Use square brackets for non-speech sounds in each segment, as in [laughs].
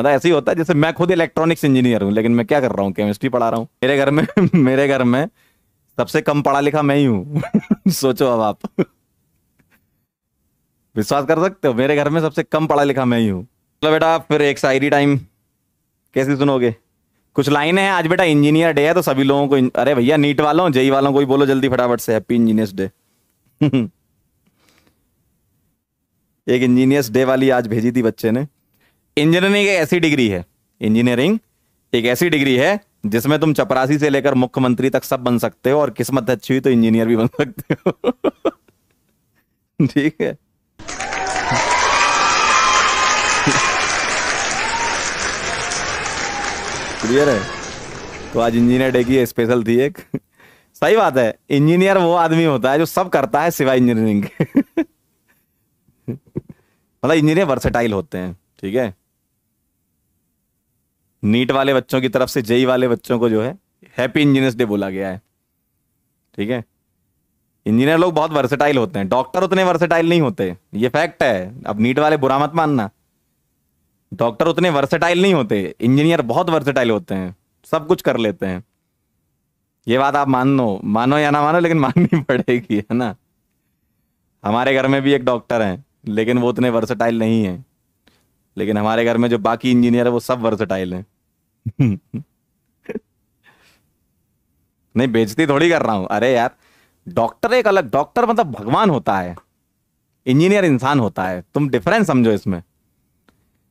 मतलब ऐसे ही होता है जैसे मैं खुद इलेक्ट्रॉनिक्स इंजीनियर हूँ लेकिन मैं क्या कर रहा हूँ केमिस्ट्री पढ़ा रहा हूँ मेरे घर में [laughs] मेरे घर में सबसे कम पढ़ा लिखा मैं ही हूँ [laughs] सोचो अब आप विश्वास कर सकते हो मेरे घर में सबसे कम पढ़ा लिखा मैं ही हूँ चलो बेटा फिर एक शायरी टाइम कैसे सुनोगे कुछ लाइनें हैं आज बेटा इंजीनियर डे है तो सभी लोगों को अरे भैया नीट वालों जेई वालों को ही बोलो जल्दी फटाफट से हैप्पी इंजीनियर्स डे एक इंजीनियर्स डे वाली आज भेजी थी बच्चे ने इंजीनियरिंग एक ऐसी डिग्री है इंजीनियरिंग एक ऐसी डिग्री है जिसमें तुम चपरासी से लेकर मुख्यमंत्री तक सब बन सकते हो और किस्मत अच्छी हुई तो इंजीनियर भी बन सकते हो [laughs] ठीक है क्लियर है तो आज इंजीनियर डे की स्पेशल थी एक सही बात है इंजीनियर वो आदमी होता है जो सब करता है सिवाय इंजीनियरिंग के [laughs] मतलब इंजीनियर वर्सेटाइल होते हैं ठीक है नीट वाले बच्चों की तरफ से जेई वाले बच्चों को जो है हैप्पी इंजीनियर्स डे बोला गया है ठीक है इंजीनियर लोग बहुत वर्सेटाइल होते हैं डॉक्टर उतने वर्सेटाइल नहीं होते ये फैक्ट है अब नीट वाले बुरा मत मानना डॉक्टर उतने वर्सेटाइल नहीं होते इंजीनियर बहुत वर्सेटाइल होते हैं सब कुछ कर लेते हैं ये बात आप मान लो मानो या ना मानो लेकिन [laughs] माननी पड़ेगी है ना हमारे घर में भी एक डॉक्टर है लेकिन वो उतने वर्सेटाइल नहीं है लेकिन हमारे घर में जो बाकी इंजीनियर है वो सब वर्सटाइल हैं [laughs] नहीं बेचती थोड़ी कर रहा हूं अरे यार डॉक्टर एक अलग डॉक्टर मतलब भगवान होता है इंजीनियर इंसान होता है तुम डिफरेंस समझो इसमें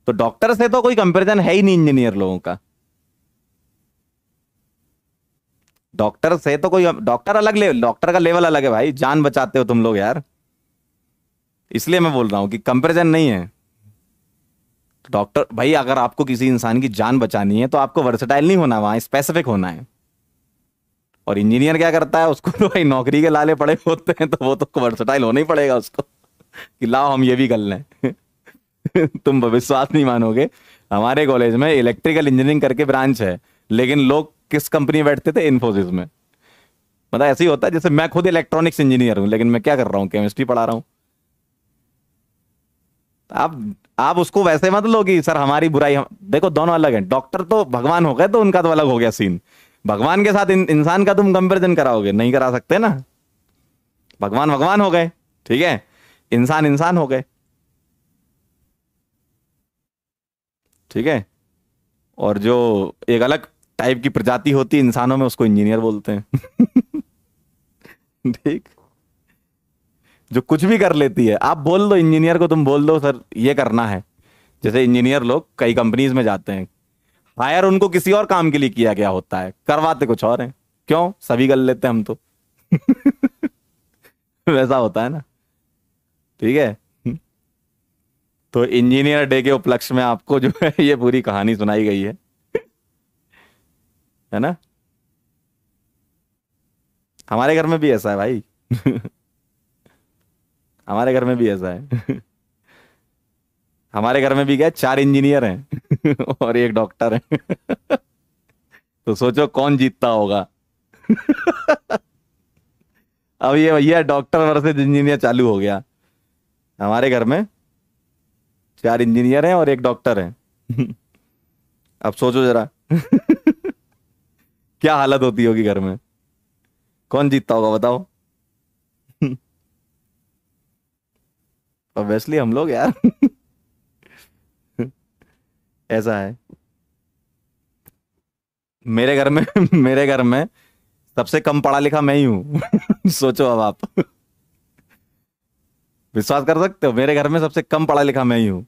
तो डॉक्टर से तो कोई कंपैरिजन है ही नहीं इंजीनियर लोगों का डॉक्टर से तो कोई डॉक्टर अलग ले डॉक्टर का लेवल अलग है भाई जान बचाते हो तुम लोग यार इसलिए मैं बोल रहा हूं कि कंपैरिजन नहीं है डॉक्टर भाई अगर आपको किसी इंसान की जान बचानी है तो आपको वर्सेटाइल नहीं होना वहां स्पेसिफिक होना है और इंजीनियर क्या करता है उसको तो भाई नौकरी के लाले पड़े होते हैं तो वो तो वर्सेटाइल होना ही पड़ेगा उसको कि लाओ हम ये भी कर लें [laughs] तुम विश्वास नहीं मानोगे हमारे कॉलेज में इलेक्ट्रिकल इंजीनियरिंग करके ब्रांच है लेकिन लोग किस कंपनी बैठते थे इन्फोसिस में मतलब ऐसे ही होता है जैसे मैं खुद इलेक्ट्रॉनिक्स इंजीनियर हूँ लेकिन मैं क्या कर रहा हूँ केमिस्ट्री पढ़ा रहा हूँ आप आप उसको वैसे मत लो कि सर हमारी बुराई हम... देखो दोनों अलग हैं डॉक्टर तो भगवान हो गए तो उनका तो अलग हो गया सीन भगवान के साथ इंसान का तुम कंपेरिजन कराओगे नहीं करा सकते ना भगवान भगवान हो गए ठीक है इंसान इंसान हो गए ठीक है और जो एक अलग टाइप की प्रजाति होती है इंसानों में उसको इंजीनियर बोलते हैं [laughs] ठीक जो कुछ भी कर लेती है आप बोल दो इंजीनियर को तुम बोल दो सर ये करना है जैसे इंजीनियर लोग कई कंपनीज में जाते हैं हायर उनको किसी और काम के लिए किया गया होता है करवाते कुछ और हैं क्यों सभी कर लेते हैं हम तो [laughs] वैसा होता है ना ठीक है हम्म। तो इंजीनियर डे के उपलक्ष्य में आपको जो है ये पूरी कहानी सुनाई गई है है ना हमारे घर में भी ऐसा है भाई [laughs] हमारे घर में भी ऐसा है हमारे घर में भी क्या चार इंजीनियर हैं [laughs] और एक डॉक्टर है [laughs] तो सोचो कौन जीतता होगा [laughs] अब ये भैया डॉक्टर वर्सेज इंजीनियर चालू हो गया हमारे घर में चार इंजीनियर हैं और एक डॉक्टर है अब सोचो जरा क्या हालत होती होगी घर में कौन जीतता होगा बताओ ऑब्वियसली हम लोग यार ऐसा है मेरे घर में मेरे घर में सबसे कम पढ़ा लिखा मैं ही हूं सोचो अब आप विश्वास कर सकते हो मेरे घर में सबसे कम पढ़ा लिखा मैं ही हूं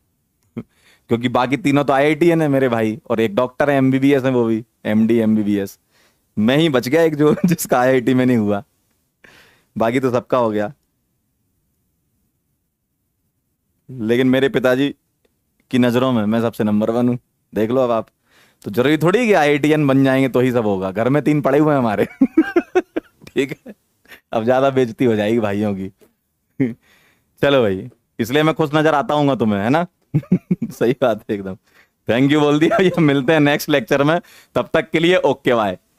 क्योंकि बाकी तीनों तो आई है ना मेरे भाई और एक डॉक्टर है एमबीबीएस है वो भी एमडी एमबीबीएस मैं ही बच गया एक जो जिसका आई में नहीं हुआ बाकी तो सबका हो गया लेकिन मेरे पिताजी की नज़रों में मैं सबसे नंबर वन हूँ देख लो अब आप तो जरूरी थोड़ी कि आई बन जाएंगे तो ही सब होगा घर में तीन पड़े हुए हैं हमारे [laughs] ठीक है अब ज़्यादा बेजती हो जाएगी भाइयों की [laughs] चलो भाई इसलिए मैं खुश नज़र आता हूँ तुम्हें है ना [laughs] सही बात है एकदम थैंक यू बोल दिया ये मिलते हैं नेक्स्ट लेक्चर में तब तक के लिए ओके बाय